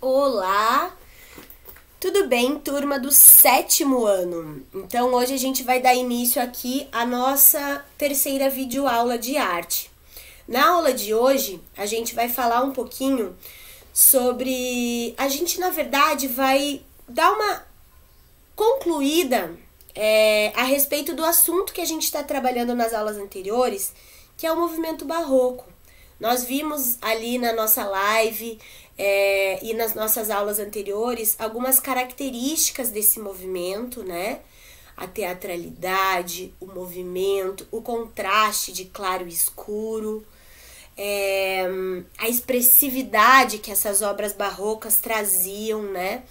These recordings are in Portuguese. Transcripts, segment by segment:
Olá! Tudo bem, turma do sétimo ano? Então, hoje a gente vai dar início aqui à nossa terceira videoaula de arte. Na aula de hoje, a gente vai falar um pouquinho sobre. A gente, na verdade, vai dar uma concluída é, a respeito do assunto que a gente está trabalhando nas aulas anteriores, que é o movimento barroco. Nós vimos ali na nossa live é, e nas nossas aulas anteriores algumas características desse movimento, né? A teatralidade, o movimento, o contraste de claro e escuro, é, a expressividade que essas obras barrocas traziam, né?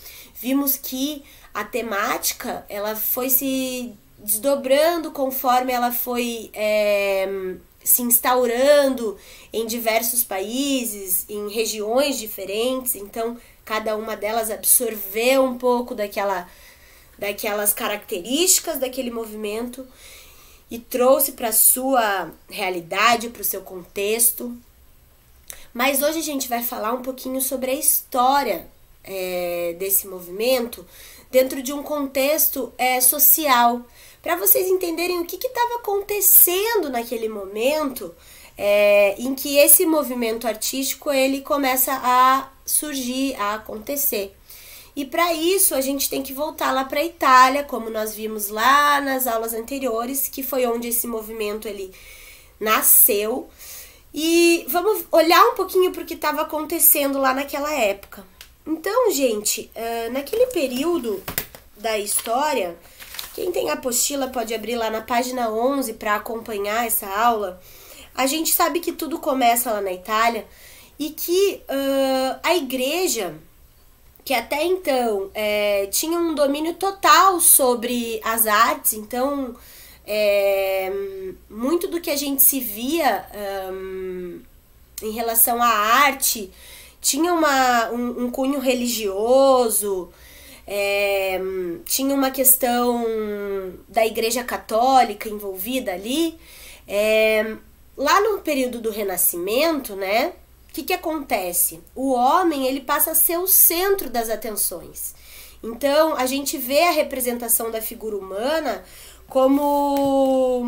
Vimos que a temática ela foi se desdobrando conforme ela foi é, se instaurando em diversos países, em regiões diferentes, então cada uma delas absorveu um pouco daquela daquelas características daquele movimento e trouxe para sua realidade, para o seu contexto. Mas hoje a gente vai falar um pouquinho sobre a história é, desse movimento dentro de um contexto é, social, para vocês entenderem o que estava acontecendo naquele momento é, em que esse movimento artístico ele começa a surgir, a acontecer. E para isso a gente tem que voltar lá para a Itália, como nós vimos lá nas aulas anteriores, que foi onde esse movimento ele nasceu. E vamos olhar um pouquinho para o que estava acontecendo lá naquela época. Então, gente, eh, naquele período da história, quem tem apostila pode abrir lá na página 11 para acompanhar essa aula. A gente sabe que tudo começa lá na Itália e que uh, a igreja, que até então é, tinha um domínio total sobre as artes, então é, muito do que a gente se via um, ah, em relação à arte tinha uma, um, um cunho religioso. É, tinha uma questão da Igreja Católica envolvida ali. É, lá no período do Renascimento, né? O que, que acontece? O homem ele passa a ser o centro das atenções. Então a gente vê a representação da figura humana como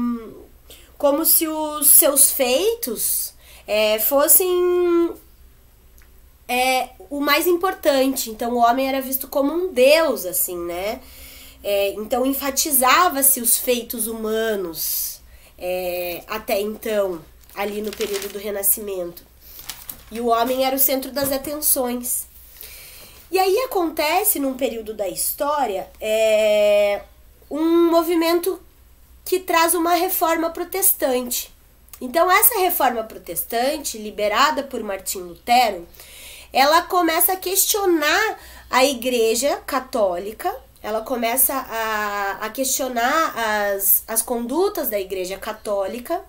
como se os seus feitos é, fossem é o mais importante. Então o homem era visto como um deus, assim, né? É, então enfatizava-se os feitos humanos é, até então, ali no período do Renascimento. E o homem era o centro das atenções. E aí acontece, num período da história, é, um movimento que traz uma reforma protestante. Então, essa reforma protestante, liberada por Martim Lutero, ela começa a questionar a igreja católica, ela começa a, a questionar as, as condutas da igreja católica.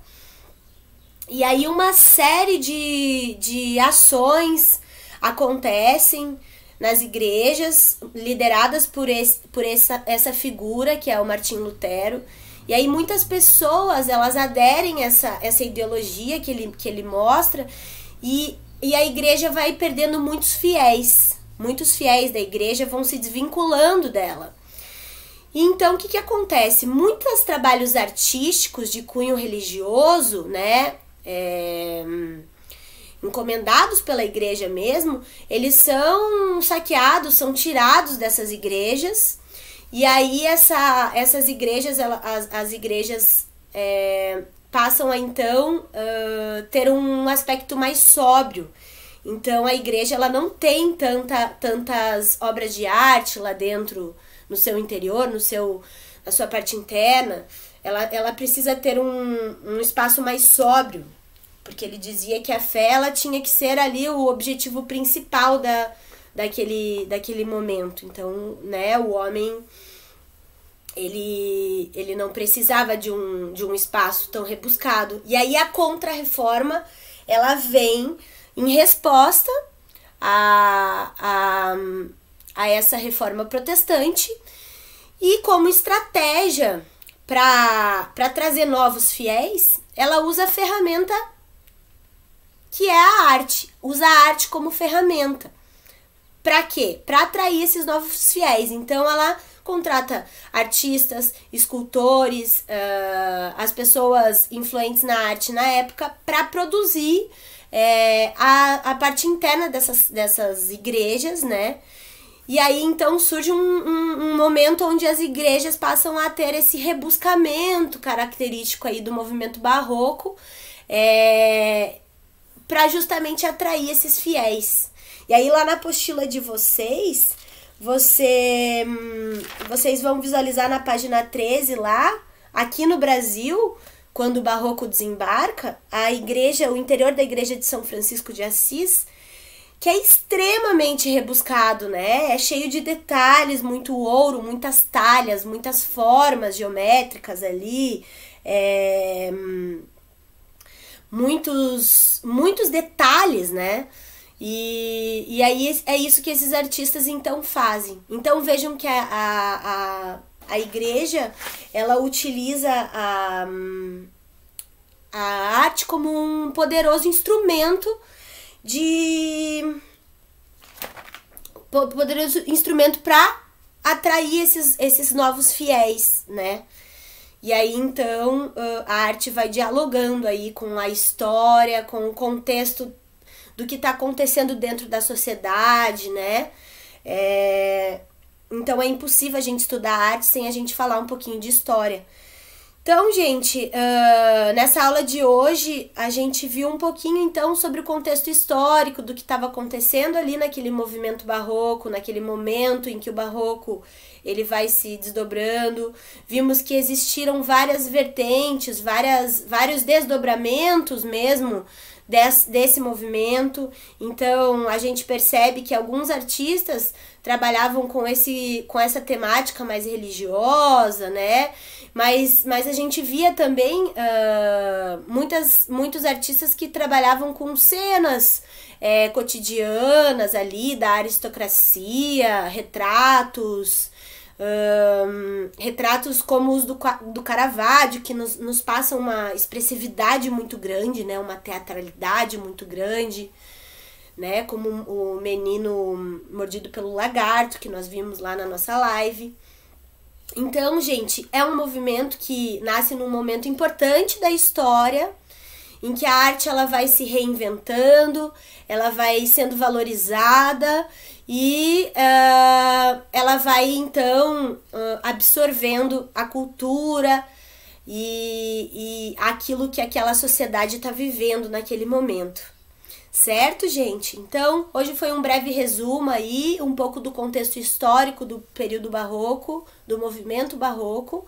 E aí uma série de, de ações acontecem nas igrejas, lideradas por, esse, por essa, essa figura que é o Martim Lutero. E aí muitas pessoas, elas aderem a essa, essa ideologia que ele, que ele mostra e e a igreja vai perdendo muitos fiéis. Muitos fiéis da igreja vão se desvinculando dela. Então, o que, que acontece? Muitos trabalhos artísticos de cunho religioso, né? É, encomendados pela igreja mesmo, eles são saqueados, são tirados dessas igrejas. E aí essa, essas igrejas, as, as igrejas é, passam a então uh, ter um aspecto mais sóbrio. Então a igreja ela não tem tanta, tantas obras de arte lá dentro, no seu interior, no seu, na sua parte interna. Ela, ela precisa ter um, um espaço mais sóbrio, porque ele dizia que a fé ela tinha que ser ali o objetivo principal da, daquele, daquele momento. Então, né, o homem ele, ele não precisava de um, de um espaço tão rebuscado. E aí a contra-reforma, ela vem em resposta a, a, a essa reforma protestante e como estratégia para trazer novos fiéis, ela usa a ferramenta que é a arte, usa a arte como ferramenta. Para quê? Para atrair esses novos fiéis. Então ela contrata artistas, escultores, uh, as pessoas influentes na arte na época para produzir é, a, a parte interna dessas, dessas igrejas, né? E aí então surge um, um, um, momento onde as igrejas passam a ter esse rebuscamento característico aí do movimento barroco é, eh, para justamente atrair esses fiéis. E aí lá na apostila de vocês você, hum, vocês vão visualizar na página 13 lá, aqui no Brasil, quando o Barroco desembarca, a igreja, o interior da igreja de São Francisco de Assis, que é extremamente rebuscado, né? É cheio de detalhes, muito ouro, muitas talhas, muitas formas geométricas ali, é, hum, muitos, muitos detalhes, né? E, e aí é isso que esses artistas então fazem. Então vejam que a, a, a, a igreja ela utiliza a, a arte como um poderoso instrumento de poderoso instrumento para atrair esses, esses novos fiéis, né? E aí então a arte vai dialogando aí com a história, com o contexto do que está acontecendo dentro da sociedade, né? É... Então é impossível a gente estudar arte sem a gente falar um pouquinho de história. Então, gente, uh, nessa aula de hoje a gente viu um pouquinho então sobre o contexto histórico do que estava acontecendo ali naquele movimento barroco, naquele momento em que o barroco ele vai se desdobrando. Vimos que existiram várias vertentes, várias, vários desdobramentos mesmo desse, desse movimento. Então a gente percebe que alguns artistas trabalhavam com, esse, com essa temática mais religiosa, né? Mas, mas a gente via também uh, muitas, muitos artistas que trabalhavam com cenas é, cotidianas ali, da aristocracia, retratos um, retratos como os do, do Caravaggio, que nos, nos passam uma expressividade muito grande, né, uma teatralidade muito grande, né, como o menino mordido pelo lagarto, que nós vimos lá na nossa live. Então, gente, é um movimento que nasce num momento importante da história, em que a arte ela vai se reinventando, ela vai sendo valorizada e uh, ela vai então uh, absorvendo a cultura e, e aquilo que aquela sociedade está vivendo naquele momento. Certo, gente? Então, hoje foi um breve resumo aí, um pouco do contexto histórico do período barroco, do movimento barroco.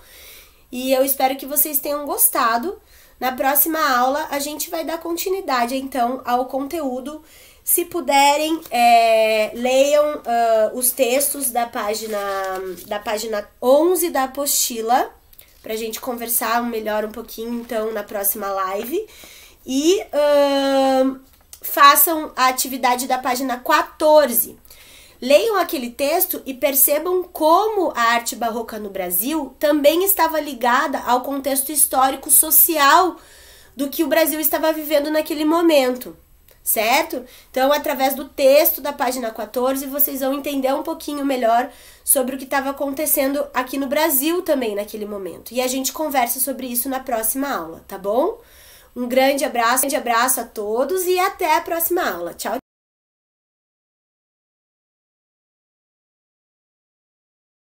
E eu espero que vocês tenham gostado. Na próxima aula, a gente vai dar continuidade, então, ao conteúdo. Se puderem, é, leiam uh, os textos da página, da página 11 da apostila, para a gente conversar melhor um pouquinho, então, na próxima live. E uh, façam a atividade da página 14 Leiam aquele texto e percebam como a arte barroca no Brasil também estava ligada ao contexto histórico social do que o Brasil estava vivendo naquele momento, certo? Então, através do texto da página 14, vocês vão entender um pouquinho melhor sobre o que estava acontecendo aqui no Brasil também naquele momento. E a gente conversa sobre isso na próxima aula, tá bom? Um grande abraço, um grande abraço a todos e até a próxima aula. Tchau.